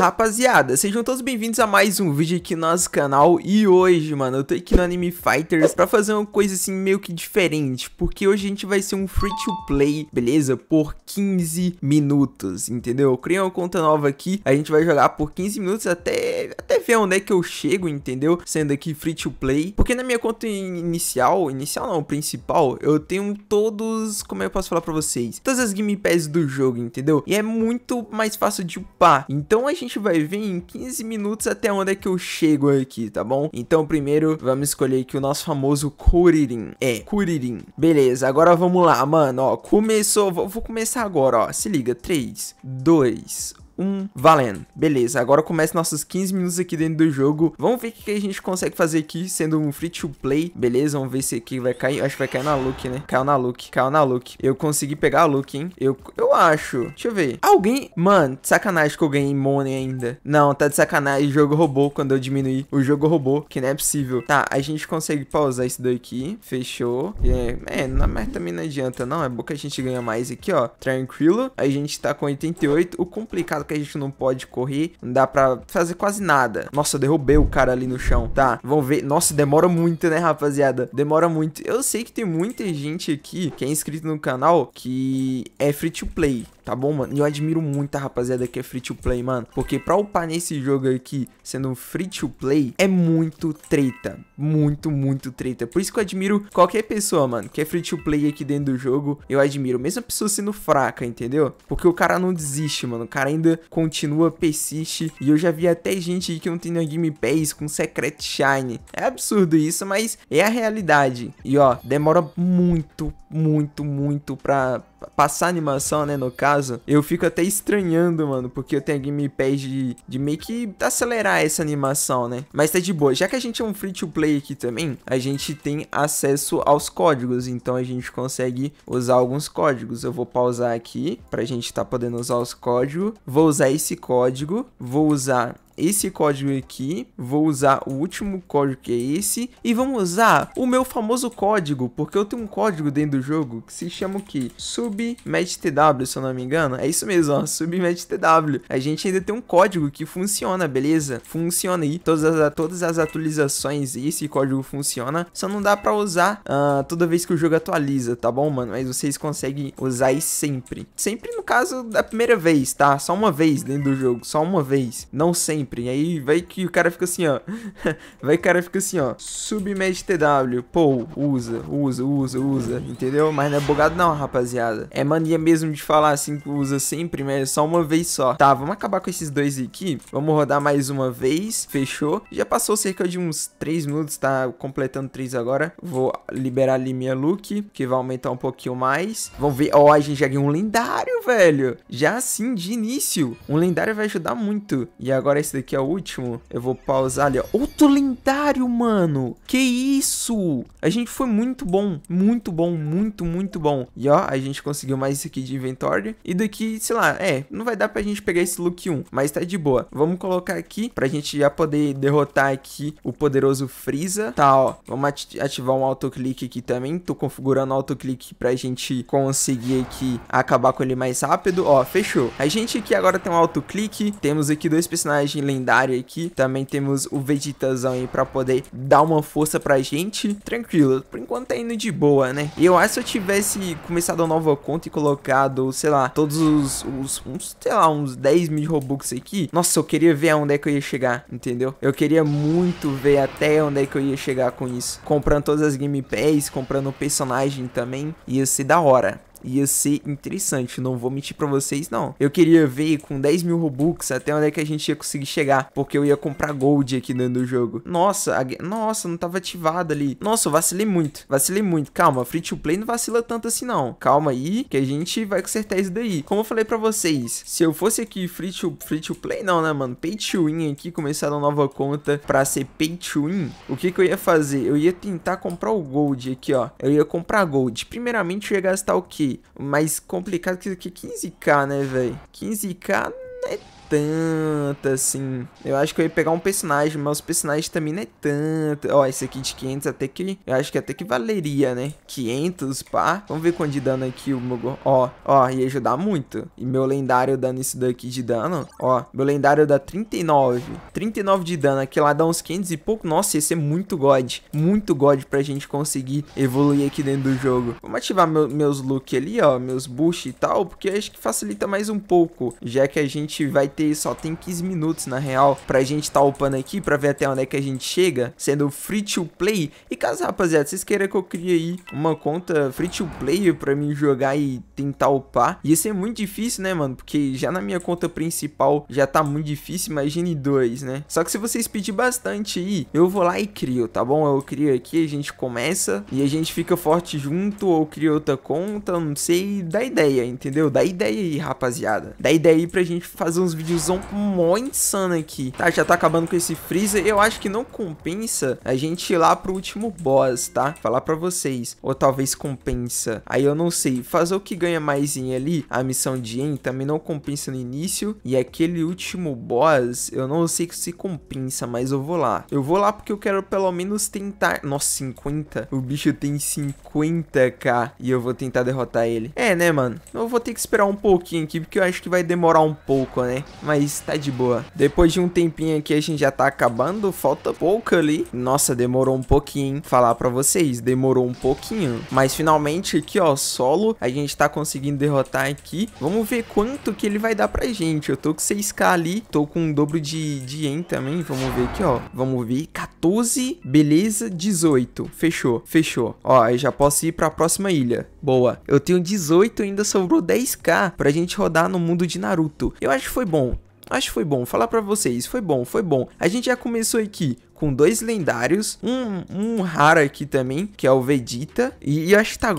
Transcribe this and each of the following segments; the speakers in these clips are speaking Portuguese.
Rapaziada, sejam todos bem-vindos a mais um vídeo aqui no nosso canal E hoje, mano, eu tô aqui no Anime Fighters pra fazer uma coisa assim meio que diferente Porque hoje a gente vai ser um free to play, beleza? Por 15 minutos, entendeu? Eu criei uma conta nova aqui, a gente vai jogar por 15 minutos até, até ver onde é que eu chego, entendeu? Sendo aqui free to play Porque na minha conta inicial, inicial não, principal, eu tenho todos, como eu posso falar pra vocês? Todas as gamepads do jogo, entendeu? E é muito mais fácil de upar, então a gente gente vai ver em 15 minutos até onde é que eu chego aqui, tá bom? Então primeiro vamos escolher aqui o nosso famoso Kuririn. É, Kuririn. Beleza, agora vamos lá, mano, ó, começou, vou, vou começar agora, ó, se liga, 3, 2, 1. 1. Valendo. Beleza, agora começa nossos 15 minutos aqui dentro do jogo. Vamos ver o que a gente consegue fazer aqui, sendo um free to play. Beleza, vamos ver se aqui vai cair. Acho que vai cair na Luke, né? Caiu na Luke, caiu na Luke. Eu consegui pegar a Luke, hein? Eu, eu acho. Deixa eu ver. Alguém... Mano, sacanagem que eu ganhei money ainda. Não, tá de sacanagem. O jogo roubou quando eu diminuí. O jogo roubou, que não é possível. Tá, a gente consegue pausar isso daqui. Fechou. É, é na merda, também não adianta, não. É bom que a gente ganha mais aqui, ó. Tranquilo. A gente tá com 88. O complicado que a gente não pode correr, não dá pra fazer quase nada. Nossa, eu derrubei o cara ali no chão, tá? Vamos ver. Nossa, demora muito, né, rapaziada? Demora muito. Eu sei que tem muita gente aqui que é inscrito no canal que é free to play tá bom, mano? E eu admiro muito a rapaziada que é free to play, mano. Porque pra upar nesse jogo aqui, sendo free to play, é muito treta. Muito, muito treta. Por isso que eu admiro qualquer pessoa, mano, que é free to play aqui dentro do jogo. Eu admiro. Mesmo a pessoa sendo fraca, entendeu? Porque o cara não desiste, mano. O cara ainda continua, persiste. E eu já vi até gente aí que não tem nenhum Game Pass com Secret Shine. É absurdo isso, mas é a realidade. E ó, demora muito, muito, muito pra passar animação, né, no caso, eu fico até estranhando, mano, porque eu tenho gamepad de, de meio que acelerar essa animação, né? Mas tá de boa. Já que a gente é um free-to-play aqui também, a gente tem acesso aos códigos, então a gente consegue usar alguns códigos. Eu vou pausar aqui pra gente tá podendo usar os códigos. Vou usar esse código, vou usar esse código aqui, vou usar o último código que é esse, e vamos usar o meu famoso código, porque eu tenho um código dentro do jogo que se chama o que? SubmatchTW se eu não me engano, é isso mesmo, ó, SubmatchTW A gente ainda tem um código que funciona, beleza? Funciona aí, todas as, todas as atualizações e esse código funciona, só não dá pra usar uh, toda vez que o jogo atualiza, tá bom, mano? Mas vocês conseguem usar aí sempre. Sempre no caso da primeira vez, tá? Só uma vez dentro do jogo, só uma vez, não sempre sempre. E aí vai que o cara fica assim, ó. vai que o cara fica assim, ó. Submed TW. Pô, usa, usa, usa, usa. Entendeu? Mas não é bugado não, rapaziada. É mania mesmo de falar assim que usa sempre, mas é só uma vez só. Tá, vamos acabar com esses dois aqui. Vamos rodar mais uma vez. Fechou. Já passou cerca de uns 3 minutos, tá completando 3 agora. Vou liberar ali minha look, que vai aumentar um pouquinho mais. Vamos ver. Ó, oh, a gente já ganhou um lendário, velho. Já assim, de início. Um lendário vai ajudar muito. E agora esse aqui é o último. Eu vou pausar ali, ó. Outro lendário, mano! Que isso! A gente foi muito bom. Muito bom, muito, muito bom. E ó, a gente conseguiu mais isso aqui de inventório. E daqui, sei lá, é, não vai dar pra gente pegar esse look 1, mas tá de boa. Vamos colocar aqui pra gente já poder derrotar aqui o poderoso Freeza. Tá, ó. Vamos ativar um autoclique aqui também. Tô configurando o autoclique pra gente conseguir aqui acabar com ele mais rápido. Ó, fechou. A gente aqui agora tem um autoclique. Temos aqui dois personagens lendário aqui. Também temos o Vegetazão aí pra poder dar uma força pra gente. Tranquilo, por enquanto tá indo de boa, né? Eu acho que se eu tivesse começado uma nova conta e colocado, sei lá, todos os, os uns, sei lá, uns 10 mil Robux aqui. Nossa, eu queria ver aonde é que eu ia chegar, entendeu? Eu queria muito ver até onde é que eu ia chegar com isso. Comprando todas as gameplays, comprando o personagem também, ia ser da hora ia ser interessante, não vou mentir para vocês não. Eu queria ver com 10 mil Robux até onde é que a gente ia conseguir chegar, porque eu ia comprar Gold aqui dentro do jogo. Nossa, a... nossa, não tava ativado ali. Nossa, eu vacilei muito, vacilei muito. Calma, Free to Play não vacila tanto assim não. Calma aí, que a gente vai consertar isso daí. Como eu falei para vocês, se eu fosse aqui Free to, free to Play não, né mano, Pay to Win aqui, começar uma nova conta pra ser Pay to Win, o que que eu ia fazer? Eu ia tentar comprar o Gold aqui, ó. Eu ia comprar Gold. Primeiramente eu ia gastar o quê? mais complicado que 15k, né, velho? 15k é tanta assim. Eu acho que eu ia pegar um personagem, mas os personagens também não é tanto. Ó, esse aqui de 500 até que... Eu acho que até que valeria, né? 500, pá. Vamos ver quanto de dano aqui o meu... Ó, ó, ia ajudar muito. E meu lendário dando isso daqui de dano. Ó, meu lendário dá 39. 39 de dano. Aqui lá dá uns 500 e pouco. Nossa, esse é muito god. Muito god pra gente conseguir evoluir aqui dentro do jogo. Vamos ativar meu, meus looks ali, ó. Meus boosts e tal. Porque acho que facilita mais um pouco. Já que a gente vai ter só tem 15 minutos na real pra gente tá upando aqui pra ver até onde é que a gente chega, sendo free to play. E caso, rapaziada, vocês queiram que eu crie aí uma conta free to play pra mim jogar e tentar upar, ia ser muito difícil, né, mano? Porque já na minha conta principal já tá muito difícil, imagine dois, né? Só que se vocês pedir bastante aí, eu vou lá e crio, tá bom? Eu crio aqui, a gente começa e a gente fica forte junto ou cria outra conta, não sei, dá ideia, entendeu? Dá ideia aí, rapaziada. Dá ideia aí pra gente fazer uns vídeos vídeozão mó insano aqui. Tá, já tá acabando com esse freezer. Eu acho que não compensa a gente ir lá pro último boss, tá? Falar pra vocês. Ou talvez compensa. Aí eu não sei. Fazer o que ganha mais em ali, a missão de En, também não compensa no início. E aquele último boss, eu não sei se compensa, mas eu vou lá. Eu vou lá porque eu quero pelo menos tentar... Nossa, 50? O bicho tem 50k. E eu vou tentar derrotar ele. É, né, mano? Eu vou ter que esperar um pouquinho aqui, porque eu acho que vai demorar um pouco, né? mas tá de boa. Depois de um tempinho aqui, a gente já tá acabando, falta pouco ali. Nossa, demorou um pouquinho, falar pra vocês, demorou um pouquinho. Mas finalmente aqui, ó, solo, a gente tá conseguindo derrotar aqui. Vamos ver quanto que ele vai dar pra gente. Eu tô com 6k ali, tô com um dobro de, de yen também, vamos ver aqui, ó. Vamos ver, 14, beleza, 18. Fechou, fechou. Ó, aí já posso ir pra próxima ilha. Boa. Eu tenho 18, ainda sobrou 10k pra gente rodar no mundo de Naruto. Eu acho que foi bom acho que foi bom. Falar para vocês, foi bom, foi bom. A gente já começou aqui com dois lendários, um, um raro aqui também, que é o Vegeta, e, e acho que Tá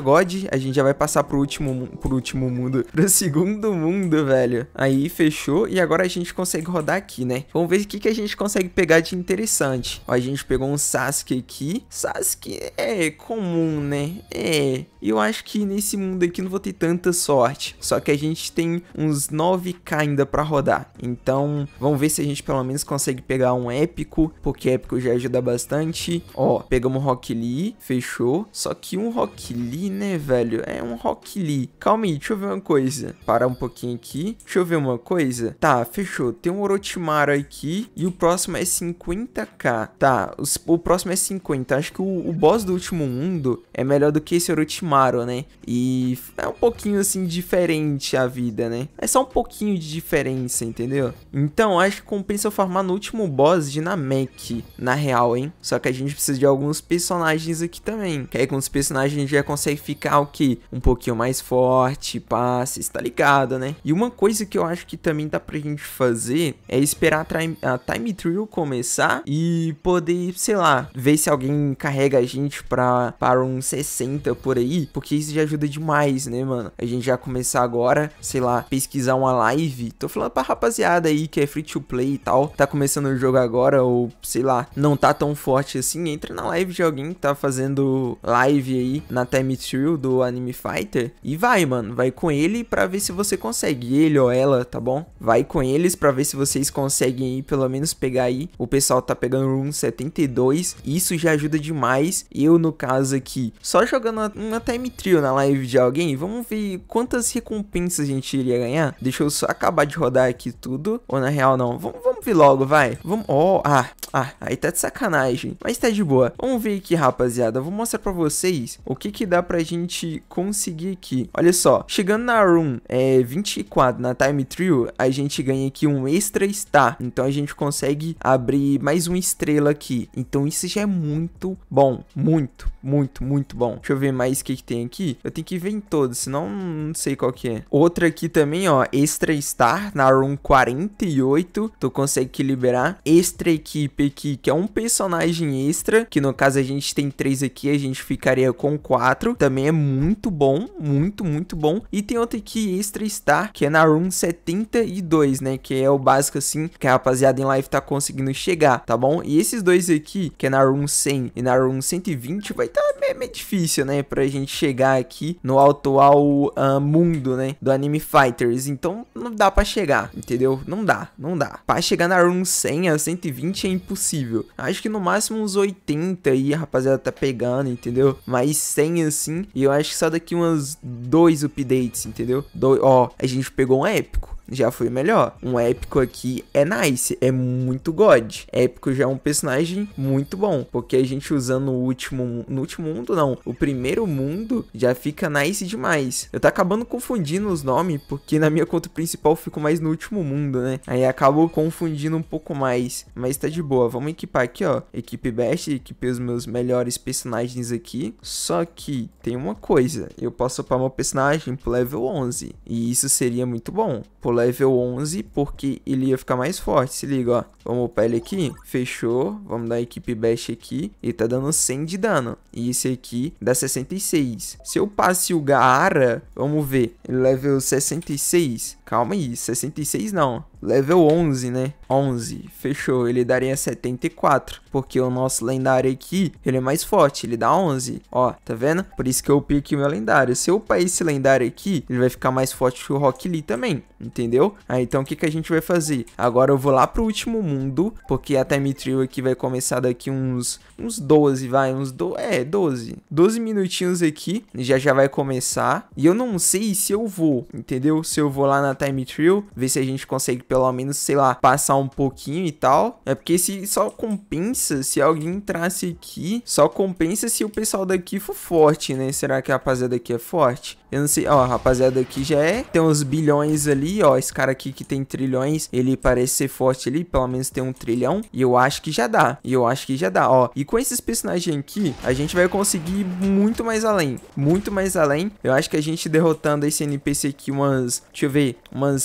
God, a gente já vai passar pro último, pro último mundo, pro segundo mundo, velho. Aí fechou, e agora a gente consegue rodar aqui, né? Vamos ver o que, que a gente consegue pegar de interessante. Ó, a gente pegou um Sasuke aqui. Sasuke é comum, né? É. Eu acho que nesse mundo aqui não vou ter tanta sorte. Só que a gente tem uns 9k ainda pra rodar. Então, vamos ver se a gente pelo menos consegue pegar um épico porque é Épico já ajuda bastante. Ó, pegamos Rock Lee, fechou. Só que um Rock Lee, né, velho? É um Rock Lee. Calma aí, deixa eu ver uma coisa. Parar um pouquinho aqui. Deixa eu ver uma coisa. Tá, fechou. Tem um Orochimaru aqui e o próximo é 50k. Tá, o próximo é 50. Acho que o, o boss do último mundo é melhor do que esse Orochimaru, né? E é um pouquinho, assim, diferente a vida, né? É só um pouquinho de diferença, entendeu? Então, acho que compensa eu farmar no último boss de Namek aqui, na real, hein? Só que a gente precisa de alguns personagens aqui também. Que aí com os personagens a gente já consegue ficar o quê? Um pouquinho mais forte, passe, tá ligado, né? E uma coisa que eu acho que também dá pra gente fazer é esperar a Time, a time Trial começar e poder, sei lá, ver se alguém carrega a gente pra, para um 60 por aí, porque isso já ajuda demais, né, mano? A gente já começar agora, sei lá, pesquisar uma live. Tô falando pra rapaziada aí que é free to play e tal, tá começando o jogo agora ou sei lá, não tá tão forte assim, entra na live de alguém que tá fazendo live aí na Time Trio do Anime Fighter e vai, mano, vai com ele para ver se você consegue, ele ou ela, tá bom? Vai com eles para ver se vocês conseguem aí pelo menos pegar aí. O pessoal tá pegando um 72, isso já ajuda demais. Eu no caso aqui, só jogando uma Time Trio na live de alguém, vamos ver quantas recompensas a gente iria ganhar. Deixa eu só acabar de rodar aqui tudo, ou na real não. Vamos, ver logo, vai. Vamos, ó, oh, ah, ah, aí tá de sacanagem. Mas tá de boa. Vamos ver aqui, rapaziada. Vou mostrar pra vocês o que que dá pra gente conseguir aqui. Olha só. Chegando na room é, 24, na time trio, a gente ganha aqui um extra star. Então a gente consegue abrir mais uma estrela aqui. Então isso já é muito bom. Muito, muito, muito bom. Deixa eu ver mais o que que tem aqui. Eu tenho que ver em todos, senão não sei qual que é. Outra aqui também, ó. Extra star na room 48. Tu consegue liberar. Extra equipe aqui, que é um personagem extra, que no caso a gente tem três aqui, a gente ficaria com quatro. Também é muito bom, muito, muito bom. E tem outro aqui, Extra Star, que é na Room 72, né? Que é o básico, assim, que a rapaziada em live tá conseguindo chegar, tá bom? E esses dois aqui, que é na Room 100 e na Room 120, vai estar tá meio, meio difícil, né? Pra gente chegar aqui no atual uh, mundo, né? Do Anime Fighters. Então, não dá pra chegar, entendeu? Não dá, não dá. Pra chegar na Room 100 a 120 é impossível possível. Acho que no máximo uns 80 aí, a rapaziada tá pegando, entendeu? Mais 100 assim, e eu acho que só daqui umas dois updates, entendeu? Do... Ó, a gente pegou um épico já foi melhor. Um épico aqui é nice, é muito god. Épico já é um personagem muito bom, porque a gente usando o último, no último mundo não, o primeiro mundo já fica nice demais. Eu tô acabando confundindo os nomes, porque na minha conta principal fico mais no último mundo, né? Aí acabo confundindo um pouco mais, mas tá de boa. Vamos equipar aqui, ó, equipe best, equipei os meus melhores personagens aqui. Só que tem uma coisa, eu posso upar meu personagem pro level 11, e isso seria muito bom. Pro level 11, porque ele ia ficar mais forte, se liga, ó. Vamos upar ele aqui, fechou, vamos dar equipe bash aqui, ele tá dando 100 de dano, e esse aqui dá 66. Se eu passe o Gaara, vamos ver, ele level 66, calma aí, 66 não, level 11, né? 11, fechou, ele daria 74, porque o nosso lendário aqui, ele é mais forte, ele dá 11, ó, tá vendo? Por isso que eu upei aqui meu lendário, se eu upar esse lendário aqui, ele vai ficar mais forte que o Rock Lee também, entendeu? Ah, então, o que, que a gente vai fazer? Agora eu vou lá pro último mundo, porque a Time Trio aqui vai começar daqui uns, uns 12, vai, uns, do... é, 12, 12 minutinhos aqui, já já vai começar, e eu não sei se eu vou, entendeu? Se eu vou lá na Time Trio, ver se a gente consegue pegar pelo menos, sei lá, passar um pouquinho e tal. É porque se só compensa se alguém entrasse aqui, só compensa se o pessoal daqui for forte, né? Será que a rapaziada aqui é forte? Eu não sei, ó, a rapaziada aqui já é, tem uns bilhões ali, ó, esse cara aqui que tem trilhões, ele parece ser forte ali, pelo menos tem um trilhão, e eu acho que já dá, e eu acho que já dá, ó. E com esses personagens aqui, a gente vai conseguir muito mais além, muito mais além. Eu acho que a gente derrotando esse NPC aqui umas, deixa eu ver, umas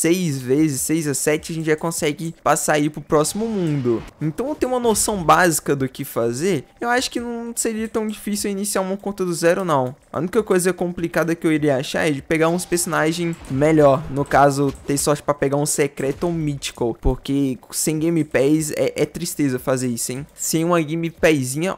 seis vezes, seis a sete, a gente já consegue passar aí pro próximo mundo. Então eu tenho uma noção básica do que fazer, eu acho que não seria tão difícil iniciar uma conta do zero não. A única coisa complicada que eu iria achar é de pegar uns personagens melhor, no caso, ter sorte pra pegar um secreto ou um mítico, porque sem Game Pass é, é tristeza fazer isso, hein? Sem uma Game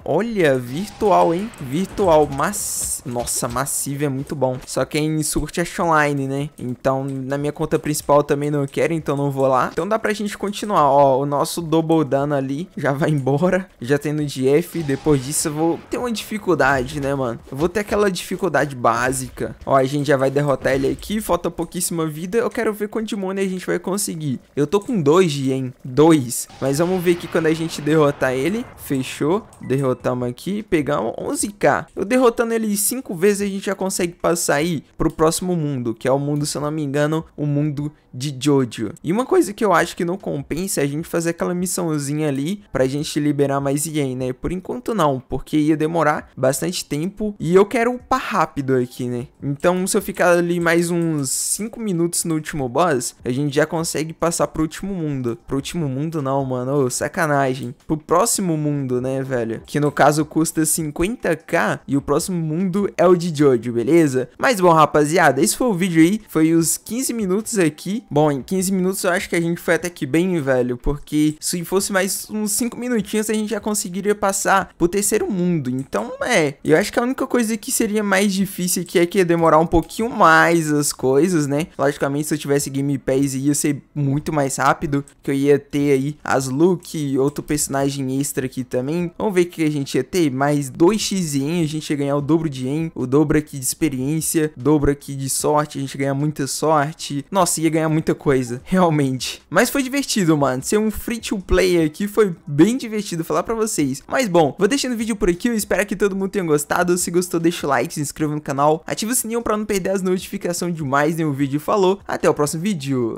olha, virtual, hein? Virtual, mas... Nossa, massiva é muito bom. Só que é em Sword Online, né? Então, na minha conta principal principal também não quero, então não vou lá. Então dá pra gente continuar, ó, o nosso double dano ali já vai embora, já tendo de F, depois disso eu vou ter uma dificuldade, né, mano? Eu vou ter aquela dificuldade básica. Ó, a gente já vai derrotar ele aqui, falta pouquíssima vida, eu quero ver quanto de a gente vai conseguir. Eu tô com dois de em Dois. mas vamos ver aqui quando a gente derrotar ele, fechou, derrotamos aqui, pegamos 11k. Eu derrotando ele 5 vezes a gente já consegue passar aí pro próximo mundo, que é o mundo, se eu não me engano, o mundo de Jojo. E uma coisa que eu acho que não compensa é a gente fazer aquela missãozinha ali pra gente liberar mais Ien, né? Por enquanto não, porque ia demorar bastante tempo e eu quero upar rápido aqui, né? Então se eu ficar ali mais uns 5 minutos no último boss, a gente já consegue passar pro último mundo. Pro último mundo não, mano, ô, sacanagem. Pro próximo mundo, né, velho? Que no caso custa 50k e o próximo mundo é o de Jojo, beleza? Mas bom, rapaziada, esse foi o vídeo aí, foi os 15 minutos aqui Bom, em 15 minutos eu acho que a gente foi até que bem, velho, porque se fosse mais uns 5 minutinhos a gente já conseguiria passar pro terceiro mundo. Então, é, eu acho que a única coisa que seria mais difícil aqui é que ia demorar um pouquinho mais as coisas, né? Logicamente, se eu tivesse Game Pass ia ser muito mais rápido, que eu ia ter aí as Luke e outro personagem extra aqui também. Vamos ver o que a gente ia ter, mais 2x em, a gente ia ganhar o dobro de em, o dobro aqui de experiência, dobro aqui de sorte, a gente ganha muita sorte. Nossa, ia ganhar muita coisa, realmente. Mas foi divertido, mano. Ser um free to play aqui foi bem divertido falar pra vocês. Mas bom, vou deixando o vídeo por aqui. Eu espero que todo mundo tenha gostado. Se gostou, deixa o like, se inscreva no canal, ativa o sininho pra não perder as notificações de mais nenhum vídeo. Falou, até o próximo vídeo.